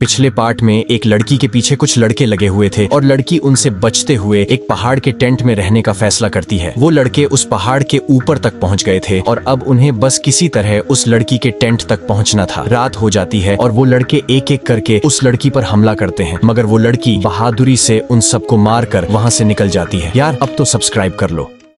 पिछले पार्ट में एक लड़की के पीछे कुछ लड़के लगे हुए थे और लड़की उनसे बचते हुए एक पहाड़ के टेंट में रहने का फैसला करती है वो लड़के उस पहाड़ के ऊपर तक पहुंच गए थे और अब उन्हें बस किसी तरह उस लड़की के टेंट तक पहुंचना था रात हो जाती है और वो लड़के एक एक करके उस लड़की पर हमला करते हैं मगर वो लड़की बहादुरी से उन सबको मार कर वहाँ से निकल जाती है यार अब तो सब्सक्राइब कर लो